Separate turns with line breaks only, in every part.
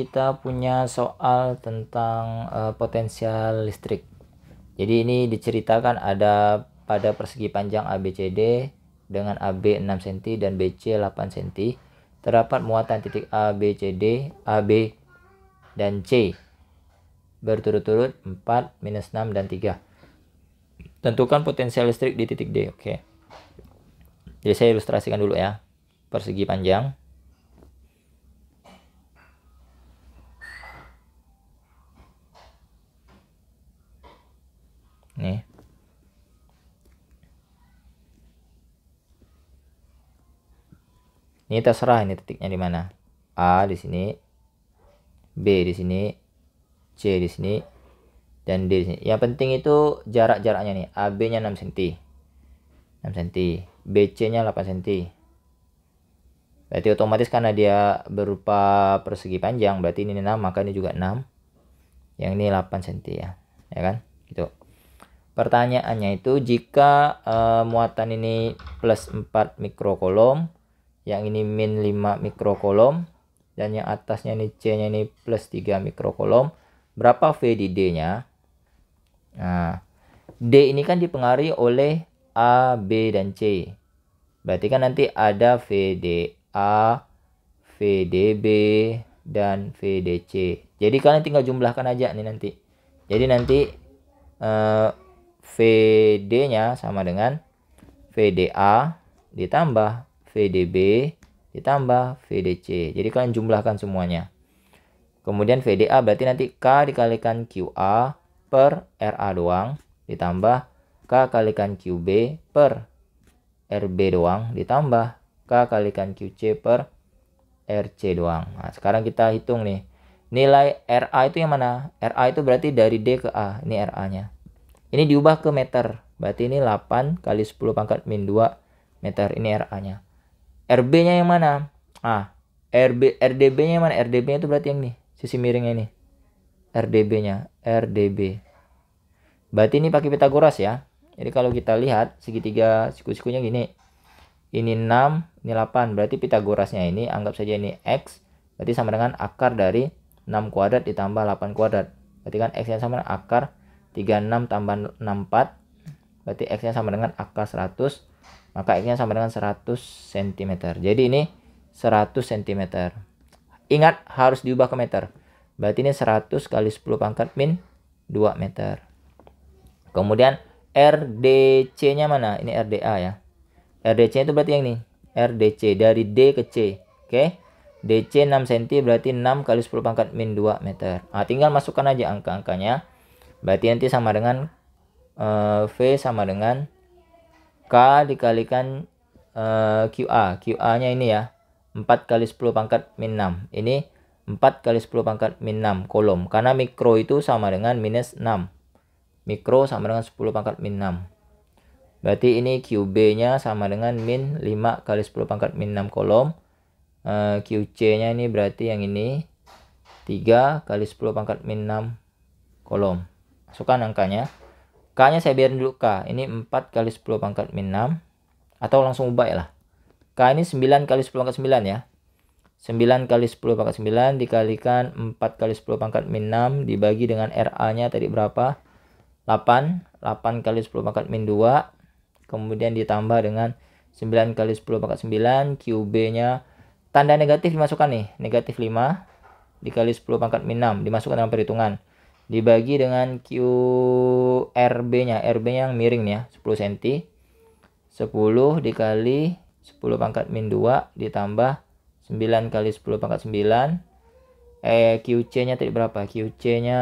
kita punya soal tentang uh, potensial listrik. Jadi ini diceritakan ada pada persegi panjang ABCD dengan AB 6 cm dan BC 8 cm terdapat muatan titik A, B, C, D, A, dan C berturut-turut 4, minus 6, dan 3. Tentukan potensial listrik di titik D. Oke. Jadi saya ilustrasikan dulu ya. Persegi panjang Ini terserah ini titiknya di mana. A di sini, B di sini, C di sini, dan D di sini. Yang penting itu jarak-jaraknya nih. AB-nya 6 cm. 6 cm. BC-nya 8 cm. Berarti otomatis karena dia berupa persegi panjang, berarti ini 6, maka ini juga 6. Yang ini 8 cm ya. Ya kan? Gitu. Pertanyaannya itu jika uh, muatan ini plus 4 mikrokolom, yang ini min 5 mikrokolom dan yang atasnya ini C nya ini plus 3 mikrokolom berapa V di D nya nah D ini kan dipengaruhi oleh A, B, dan C berarti kan nanti ada VDA VDB dan VDC jadi kalian tinggal jumlahkan aja nih nanti jadi nanti eh, VD nya sama dengan VDA ditambah VDB ditambah VDC. Jadi kalian jumlahkan semuanya. Kemudian VDA berarti nanti K dikalikan QA per RA doang ditambah K kalikan QB per RB doang ditambah K kalikan QC per RC doang. Nah, sekarang kita hitung nih. Nilai RA itu yang mana? RA itu berarti dari D ke A. Ini RA-nya. Ini diubah ke meter. Berarti ini 8 kali 10 pangkat min 2 meter. Ini RA-nya. RB-nya yang mana? Ah, RB RDB-nya mana? RDB-nya itu berarti yang ini, sisi miringnya ini. RDB-nya, RDB. Berarti ini pakai Pitagoras ya. Jadi kalau kita lihat segitiga siku-sikunya gini. Ini 6, ini 8. Berarti Pitagorasnya ini anggap saja ini X. Berarti sama dengan akar dari 6 kuadrat ditambah 8 kuadrat. Berarti kan X nya sama dengan akar 36 tambah 64. Berarti X nya sama dengan akar 100 maka X-nya sama dengan 100 cm. Jadi ini 100 cm. Ingat harus diubah ke meter. Berarti ini 100 kali 10 pangkat min 2 meter. Kemudian RDC-nya mana? Ini RDA ya. RDC itu berarti yang ini. RDC dari D ke C. Oke. DC 6 cm berarti 6 kali 10 pangkat min 2 meter. Nah, tinggal masukkan aja angka-angkanya. Berarti nanti sama dengan uh, V sama dengan K dikalikan eh, QA. QA-nya ini ya. 4 kali 10 pangkat min 6. Ini 4 kali 10 pangkat min 6 kolom. Karena mikro itu sama dengan minus 6. Mikro sama dengan 10 pangkat min 6. Berarti ini QB-nya sama dengan min 5 kali 10 pangkat min 6 kolom. Uh, eh, QC-nya ini berarti yang ini 3 kali 10 pangkat min 6 kolom. Masukkan angkanya. K-nya saya biarin dulu K. Ini 4 kali 10 pangkat min 6. Atau langsung ubah ya lah. K ini 9 kali 10 pangkat 9 ya. 9 kali 10 pangkat 9 dikalikan 4 kali 10 pangkat min 6 dibagi dengan RA-nya tadi berapa? 8. 8 kali 10 pangkat min 2. Kemudian ditambah dengan 9 kali 10 pangkat 9. QB-nya tanda negatif dimasukkan nih. Negatif 5 dikali 10 pangkat min 6 dimasukkan dalam perhitungan dibagi dengan QRB-nya. RB-nya yang miring nih ya, 10 cm. 10 dikali 10 pangkat min 2 ditambah 9 kali 10 pangkat 9. Eh, QC-nya tadi berapa? QC-nya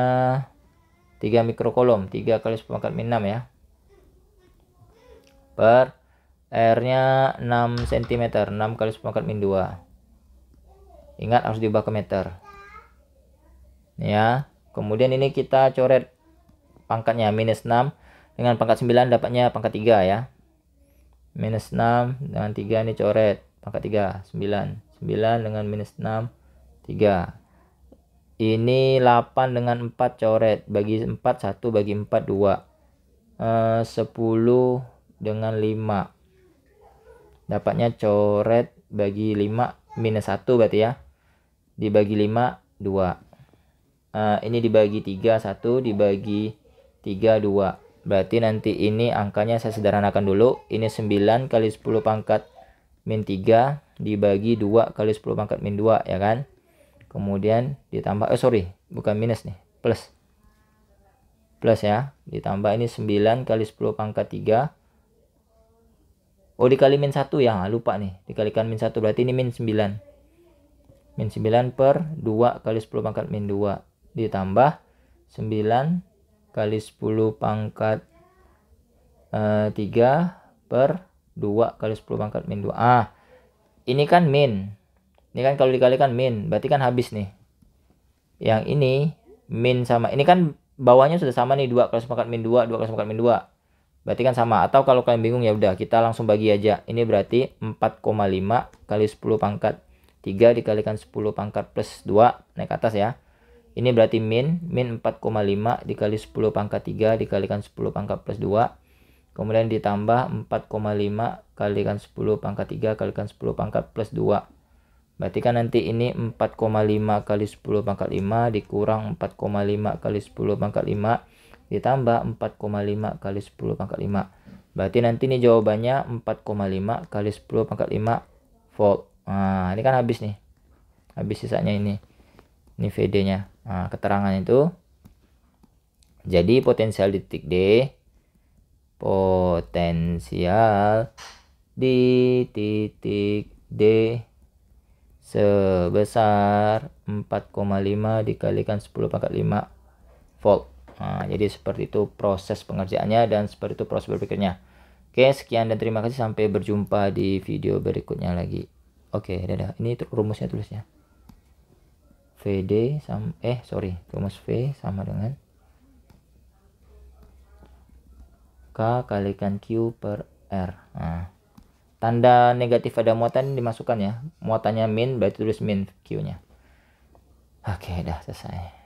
3 mikrokolom. 3 kali 10 pangkat min 6 ya. Per R-nya 6 cm. 6 kali 10 pangkat min 2. Ingat harus diubah ke meter. Ini ya. Kemudian ini kita coret pangkatnya minus 6 dengan pangkat 9 dapatnya pangkat 3 ya. Minus 6 dengan 3 ini coret pangkat 3 9. 9 dengan minus 6 3. Ini 8 dengan 4 coret bagi 4 1 bagi 4 2. Eh, 10 dengan 5 dapatnya coret bagi 5 minus 1 berarti ya dibagi 5 2 uh, ini dibagi 3 1 dibagi 3 2 berarti nanti ini angkanya saya sederhanakan dulu ini 9 kali 10 pangkat min 3 dibagi 2 kali 10 pangkat min 2 ya kan kemudian ditambah oh sorry bukan minus nih plus plus ya ditambah ini 9 kali 10 pangkat 3 Oh dikali min 1 ya ah, lupa nih dikalikan min 1 berarti ini min 9 min 9 per 2 kali 10 pangkat min 2 ditambah 9 kali 10 pangkat e, eh, 3 per 2 kali 10 pangkat min 2. Ah, ini kan min. Ini kan kalau dikalikan min, berarti kan habis nih. Yang ini min sama. Ini kan bawahnya sudah sama nih 2 kali 10 pangkat min 2, 2 kali 10 pangkat min 2. Berarti kan sama. Atau kalau kalian bingung ya udah kita langsung bagi aja. Ini berarti 4,5 kali 10 pangkat 3 dikalikan 10 pangkat plus 2 naik atas ya. Ini berarti min, min 4,5 dikali 10 pangkat 3 dikalikan 10 pangkat plus 2. Kemudian ditambah 4,5 kalikan 10 pangkat 3 kalikan 10 pangkat plus 2. Berarti kan nanti ini 4,5 kali 10 pangkat 5 dikurang 4,5 kali 10 pangkat 5 ditambah 4,5 kali 10 pangkat 5. Berarti nanti ini jawabannya 4,5 kali 10 pangkat 5 volt. Nah, ini kan habis nih. Habis sisanya ini ini VD-nya. Nah, keterangan itu. Jadi potensial di titik D potensial di titik D sebesar 4,5 dikalikan 10 pangkat 5 volt. Nah, jadi seperti itu proses pengerjaannya dan seperti itu proses berpikirnya. Oke, sekian dan terima kasih sampai berjumpa di video berikutnya lagi. Oke, dadah. Ini rumusnya tulisnya. VD sama eh sorry rumus V sama dengan K kalikan Q per R nah, tanda negatif ada muatan dimasukkan ya muatannya min berarti tulis min Q nya oke dah selesai